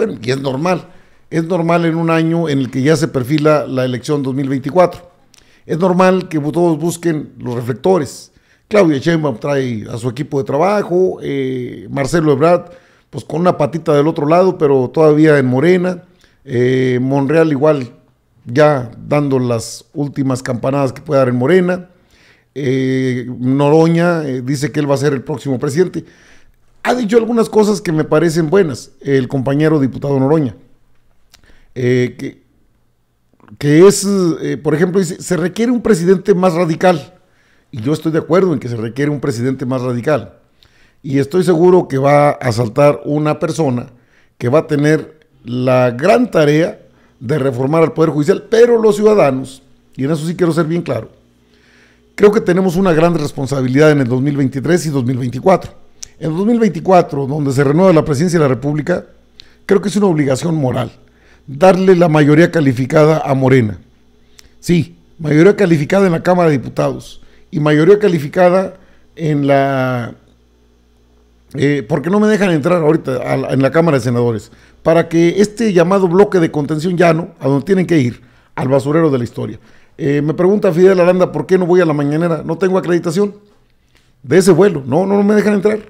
Bueno, y es normal. Es normal en un año en el que ya se perfila la elección 2024. Es normal que todos busquen los reflectores. Claudia Sheinbaum trae a su equipo de trabajo, eh, Marcelo Ebrard, pues con una patita del otro lado, pero todavía en Morena. Eh, Monreal igual ya dando las últimas campanadas que puede dar en Morena. Eh, Noroña dice que él va a ser el próximo presidente ha dicho algunas cosas que me parecen buenas, el compañero diputado Noroña, eh, que, es, eh, por ejemplo, dice, se requiere un presidente más radical, y yo estoy de acuerdo en que se requiere un presidente más radical, y estoy seguro que va a asaltar una persona que va a tener la gran tarea de reformar al Poder Judicial, pero los ciudadanos, y en eso sí quiero ser bien claro, creo que tenemos una gran responsabilidad en el 2023 y 2024 en 2024, donde se renueva la presidencia de la República, creo que es una obligación moral darle la mayoría calificada a Morena. Sí, mayoría calificada en la Cámara de Diputados y mayoría calificada en la... Eh, porque no me dejan entrar ahorita en la Cámara de Senadores, para que este llamado bloque de contención llano, a donde tienen que ir, al basurero de la historia. Eh, me pregunta Fidel Aranda, ¿por qué no voy a la mañanera? No tengo acreditación de ese vuelo. no, no me dejan entrar.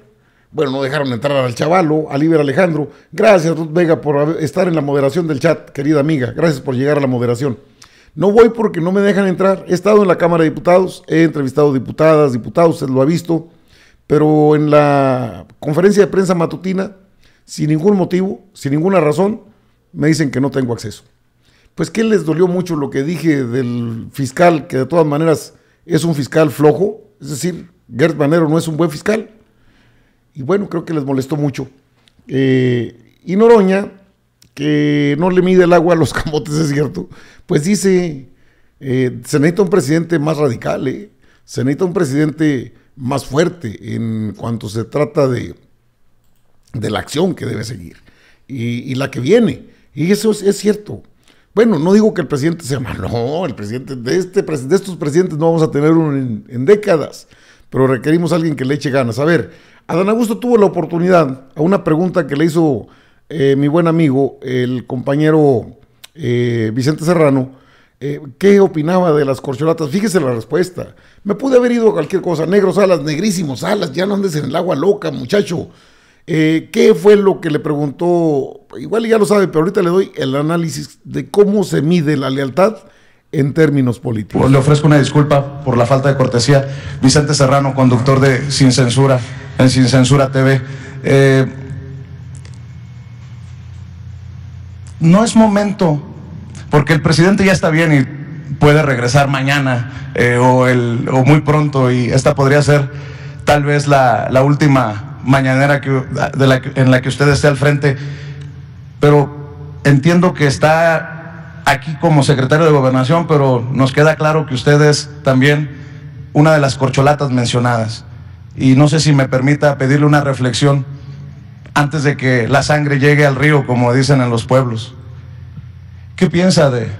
Bueno, no dejaron entrar al chavalo, a Liber Alejandro. Gracias, Ruth Vega, por estar en la moderación del chat, querida amiga. Gracias por llegar a la moderación. No voy porque no me dejan entrar. He estado en la Cámara de Diputados, he entrevistado diputadas, diputados, usted lo ha visto, pero en la conferencia de prensa matutina, sin ningún motivo, sin ninguna razón, me dicen que no tengo acceso. Pues ¿qué les dolió mucho lo que dije del fiscal, que de todas maneras es un fiscal flojo, es decir, Gert Manero no es un buen fiscal y bueno, creo que les molestó mucho. Eh, y Noroña, que no le mide el agua a los camotes, es cierto, pues dice, eh, se necesita un presidente más radical, eh. se necesita un presidente más fuerte en cuanto se trata de, de la acción que debe seguir y, la que viene. Y eso es, cierto. Bueno, no digo que el presidente sea malo, no, el presidente de, este, de estos presidentes no vamos a tener uno en, en décadas, pero requerimos a alguien que le eche ganas. A ver, a don Augusto tuvo la oportunidad, a una pregunta que le hizo eh, mi buen amigo, el compañero eh, Vicente Serrano, eh, qué opinaba de las corcholatas. Fíjese la respuesta. Me pude haber ido a cualquier cosa. Negros alas, negrísimos alas, ya no andes en el agua loca, muchacho. ¿Qué fue lo que le preguntó? Igual ya lo sabe, pero ahorita le doy el análisis de cómo se mide la lealtad en términos políticos. Le ofrezco una disculpa por la falta de cortesía. Vicente Serrano, conductor de Sin Censura en Sin Censura TV. Eh, no es momento, porque el presidente ya está bien y puede regresar mañana eh, o, el, o, muy pronto y esta podría ser tal vez la, última mañanera que, en la que usted esté al frente, pero entiendo que está aquí como secretario de gobernación, pero nos queda claro que usted es también una de las corcholatas mencionadas y no sé si me permita pedirle una reflexión antes de que la sangre llegue al río, como dicen en los pueblos. ¿Qué piensa de,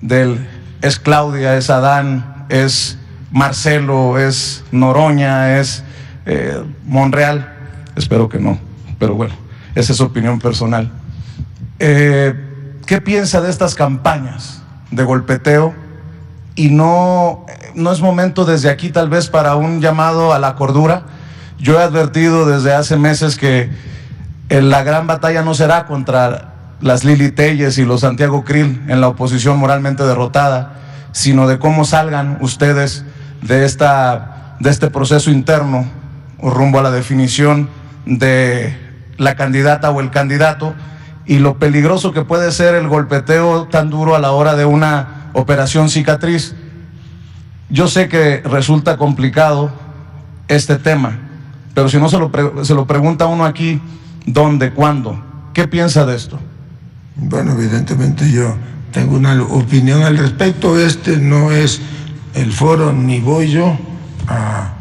del es Claudia, es Adán, es Marcelo, es Noroña, es eh, Monreal? Espero que no, pero bueno, esa es su opinión personal. Eh, ¿Qué piensa de estas campañas de golpeteo y no no es momento desde aquí tal vez para un llamado a la cordura. Yo he advertido desde hace meses que eh, la gran batalla no será contra las Lili Telles y los Santiago Krill en la oposición moralmente derrotada, sino de cómo salgan ustedes de, esta, de este proceso interno rumbo a la definición de la candidata o el candidato y lo peligroso que puede ser el golpeteo tan duro a la hora de una operación cicatriz yo sé que resulta complicado este tema, pero si no se lo, se lo pregunta uno aquí, ¿dónde? ¿Cuándo? ¿Qué piensa de esto? Bueno, evidentemente yo tengo una opinión al respecto. Este no es el foro, ni voy yo a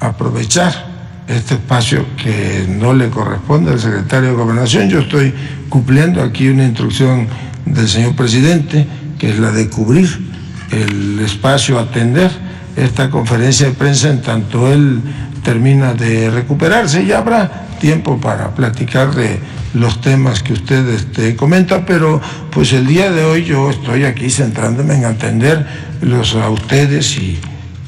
aprovechar este espacio que no le corresponde al secretario de Gobernación. Yo estoy cumpliendo aquí una instrucción del señor presidente, que es la de cubrir el espacio a atender esta conferencia de prensa en tanto él termina de recuperarse ya habrá tiempo para platicar de los temas que usted este, comenta, pero pues el día de hoy yo estoy aquí centrándome en atender los, a ustedes y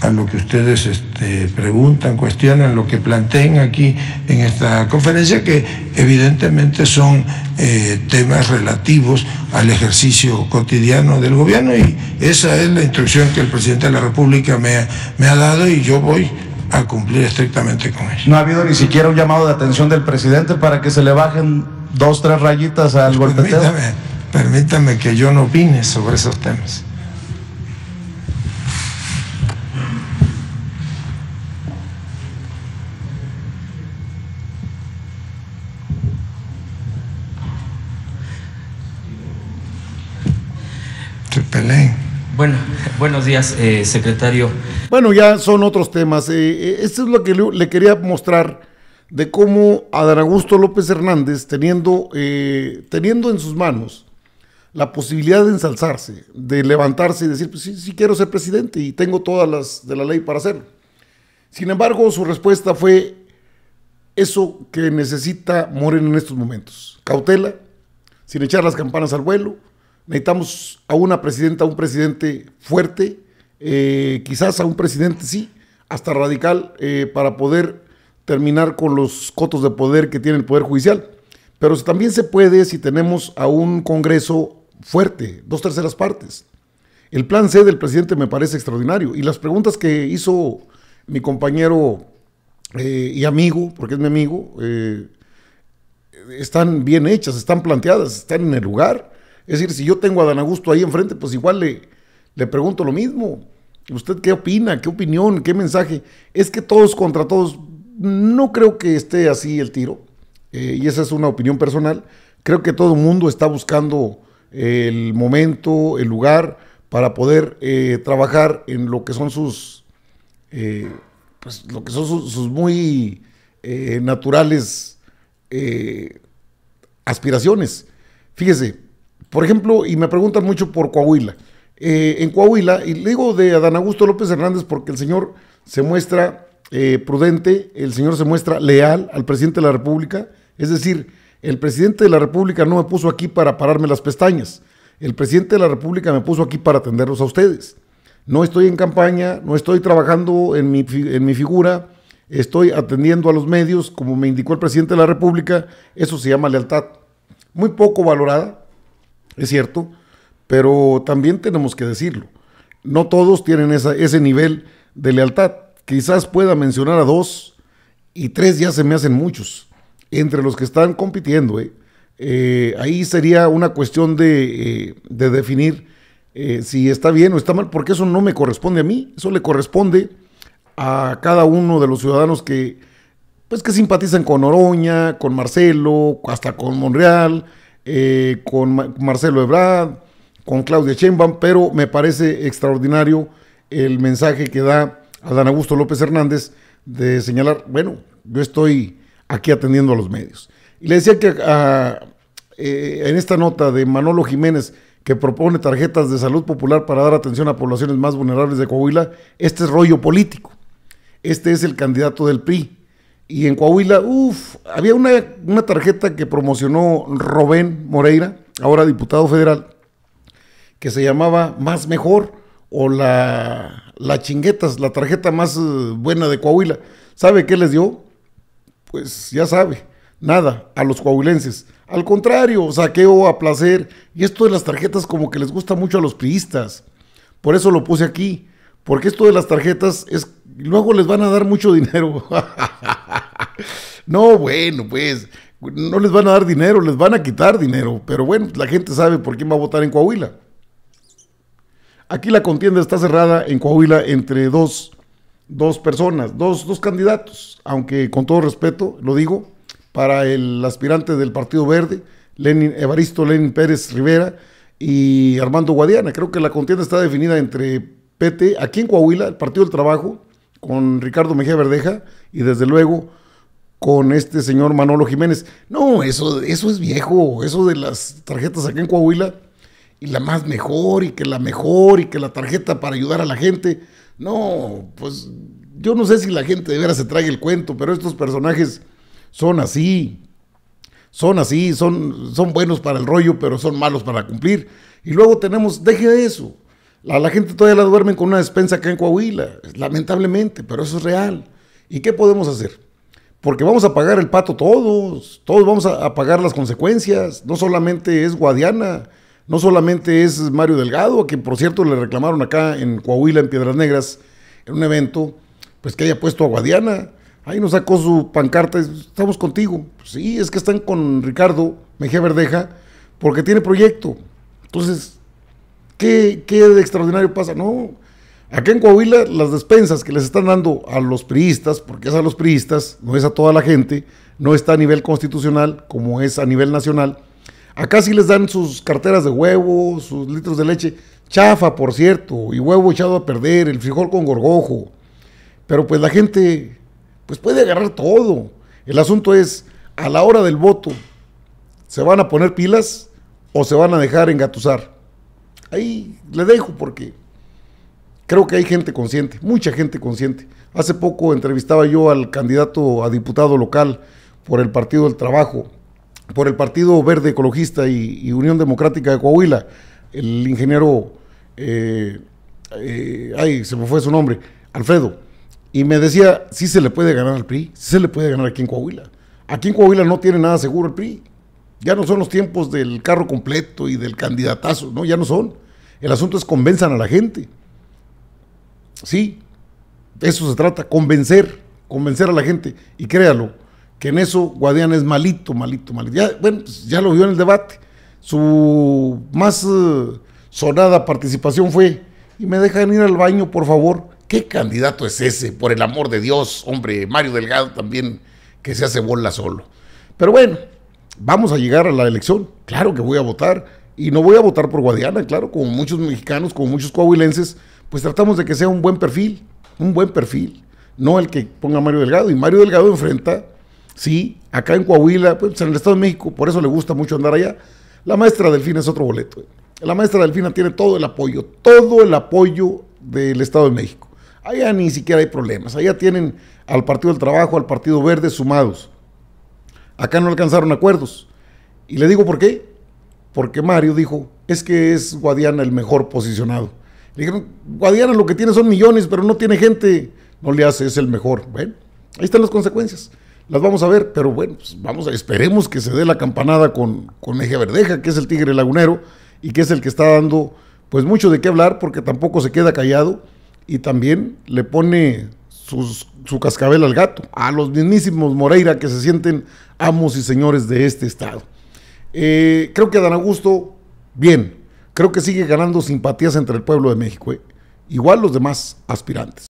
a lo que ustedes este, preguntan, cuestionan, lo que planteen aquí en esta conferencia, que evidentemente son eh, temas relativos al ejercicio cotidiano del gobierno y esa es la instrucción que el presidente de la República me me ha dado y yo voy a cumplir estrictamente con eso. No ha habido ni siquiera un llamado de atención del presidente para que se le bajen dos, tres rayitas al pues golpeteo. Permítame, permítame que yo no opine sobre esos temas. Bueno, buenos días, eh, secretario. Bueno, ya son otros temas. Eh, eh, esto es lo que le, quería mostrar de cómo augusto López Hernández, teniendo, teniendo en sus manos la posibilidad de ensalzarse, de levantarse y decir, pues sí, quiero ser presidente y tengo todas las de la ley para hacerlo. Sin embargo, su respuesta fue eso que necesita Moreno en estos momentos. Cautela, sin echar las campanas al vuelo, necesitamos a una presidenta, a un presidente fuerte, eh, quizás a un presidente, sí, hasta radical, eh, para poder terminar con los cotos de poder que tiene el Poder Judicial. Pero también se puede si tenemos a un Congreso fuerte, dos terceras partes. El plan C del presidente me parece extraordinario y las preguntas que hizo mi compañero eh, y amigo, porque es mi amigo, están bien hechas, están planteadas, están en el lugar es decir, si yo tengo a Dan Augusto ahí enfrente, pues igual le, pregunto lo mismo. ¿Usted qué opina? ¿Qué opinión? ¿Qué mensaje? Es que todos contra todos, no creo que esté así el tiro. Eh, y esa es una opinión personal. Creo que todo el mundo está buscando eh, el momento, el lugar para poder eh, trabajar en lo que son sus, pues, lo que son sus muy naturales aspiraciones. Fíjese, por ejemplo, y me preguntan mucho por Coahuila. Eh, en Coahuila, y le digo de Adán Augusto López Hernández porque el señor se muestra eh, prudente, el señor se muestra leal al presidente de la República, es decir, el presidente de la República no me puso aquí para pararme las pestañas, el presidente de la República me puso aquí para atenderlos a ustedes. No estoy en campaña, no estoy trabajando en en mi figura, estoy atendiendo a los medios como me indicó el presidente de la República, eso se llama lealtad. Muy poco valorada, es cierto, pero también tenemos que decirlo. No todos tienen ese nivel de lealtad. Quizás pueda mencionar a dos y tres ya se me hacen muchos. Entre los que están compitiendo, eh, eh, ahí sería una cuestión de, eh, de definir si está bien o está mal, porque eso no me corresponde a mí, eso le corresponde a cada uno de los ciudadanos que, pues, que simpatizan con Oroña, con Marcelo, hasta con Monreal, eh, con Marcelo Ebrard, con Claudia Sheinbaum, pero me parece extraordinario el mensaje que da a Adán Augusto López Hernández de señalar, bueno, yo estoy aquí atendiendo a los medios. Y le decía que ah, eh, en esta nota de Manolo Jiménez, que propone tarjetas de salud popular para dar atención a poblaciones más vulnerables de Coahuila, este es rollo político. Este es el candidato del PRI, y en Coahuila, uff, había una, tarjeta que promocionó Robén Moreira, ahora diputado federal, que se llamaba Más Mejor o la, la Chinguetas, la tarjeta más eh, buena de Coahuila. ¿Sabe qué les dio? Pues ya sabe, nada a los coahuilenses. Al contrario, saqueo a placer. Y esto de las tarjetas como que les gusta mucho a los priistas. Por eso lo puse aquí. Porque esto de las tarjetas es Luego les van a dar mucho dinero. no, bueno, pues no les van a dar dinero, les van a quitar dinero. Pero bueno, la gente sabe por quién va a votar en Coahuila. Aquí la contienda está cerrada en Coahuila entre dos, dos personas, dos, dos candidatos. Aunque con todo respeto, lo digo, para el aspirante del Partido Verde, Lenin, Evaristo Lenin Pérez Rivera y Armando Guadiana. Creo que la contienda está definida entre PT, aquí en Coahuila, el Partido del Trabajo, con Ricardo Mejía Verdeja y desde luego con este señor Manolo Jiménez. No, eso, eso es viejo, eso de las tarjetas acá en Coahuila y la más mejor y que la mejor y que la tarjeta para ayudar a la gente. No, pues yo no sé si la gente de veras se trae el cuento, pero estos personajes son así. Son así, son, son buenos para el rollo, pero son malos para cumplir. Y luego tenemos, deje de eso, la gente todavía la duermen con una despensa acá en Coahuila, lamentablemente, pero eso es real. ¿Y qué podemos hacer? Porque vamos a pagar el pato todos, todos vamos a, pagar las consecuencias. No solamente es Guadiana, no solamente es Mario Delgado, a quien por cierto le reclamaron acá en Coahuila, en Piedras Negras, en un evento, pues que haya puesto a Guadiana. Ahí nos sacó su pancarta, estamos contigo. sí, es que están con Ricardo Mejía Verdeja porque tiene proyecto. Entonces, ¿Qué, de extraordinario pasa? No, acá en Coahuila las despensas que les están dando a los priistas, porque es a los priistas, no es a toda la gente, no está a nivel constitucional como es a nivel nacional. Acá sí les dan sus carteras de huevo, sus litros de leche, chafa por cierto, y huevo echado a perder, el frijol con gorgojo. Pero pues la gente pues puede agarrar todo. El asunto es, a la hora del voto, ¿se van a poner pilas o se van a dejar engatusar? Ahí le dejo porque creo que hay gente consciente, mucha gente consciente. Hace poco entrevistaba yo al candidato a diputado local por el Partido del Trabajo, por el Partido Verde Ecologista y, Unión Democrática de Coahuila, el ingeniero, eh, eh, ay, se me fue su nombre, Alfredo. Y me decía, si se le puede ganar al PRI, si se le puede ganar aquí en Coahuila. Aquí en Coahuila no tiene nada seguro el PRI. Ya no son los tiempos del carro completo y del candidatazo, no, ya no son. El asunto es convencer a la gente. Sí, de eso se trata, convencer, convencer a la gente. Y créalo, que en eso Guadiana es malito, malito, malito. bueno, pues ya lo vio en el debate. Su más eh, sonada participación fue, y me dejan ir al baño, por favor. ¿Qué candidato es ese? Por el amor de Dios, hombre, Mario Delgado también, que se hace bola solo. Pero bueno, vamos a llegar a la elección, claro que voy a votar. Y no voy a votar por Guadiana, claro, como muchos mexicanos, como muchos coahuilenses, pues tratamos de que sea un buen perfil, un buen perfil, no el que ponga Mario Delgado. Y Mario Delgado enfrenta, sí, acá en Coahuila, pues en el Estado de México, por eso le gusta mucho andar allá. La maestra Delfina es otro boleto. La maestra Delfina tiene todo el apoyo, todo el apoyo del Estado de México. Allá ni siquiera hay problemas. Allá tienen al Partido del Trabajo, al Partido Verde sumados. Acá no alcanzaron acuerdos. Y le digo por qué. Porque Mario dijo, es que es Guadiana el mejor posicionado. Le dijeron, Guadiana lo que tiene son millones, pero no tiene gente. No le hace, es el mejor. Bueno, ahí están las consecuencias. Las vamos a ver, pero bueno, pues, vamos a, esperemos que se dé la campanada con, con Eje Verdeja, que es el tigre lagunero y que es el que está dando pues mucho de qué hablar porque tampoco se queda callado y también le pone su cascabel al gato, a los mismísimos Moreira que se sienten amos y señores de este estado. Eh, creo que Dan Augusto, bien, creo que sigue ganando simpatías entre el pueblo de México, ¿eh? igual los demás aspirantes.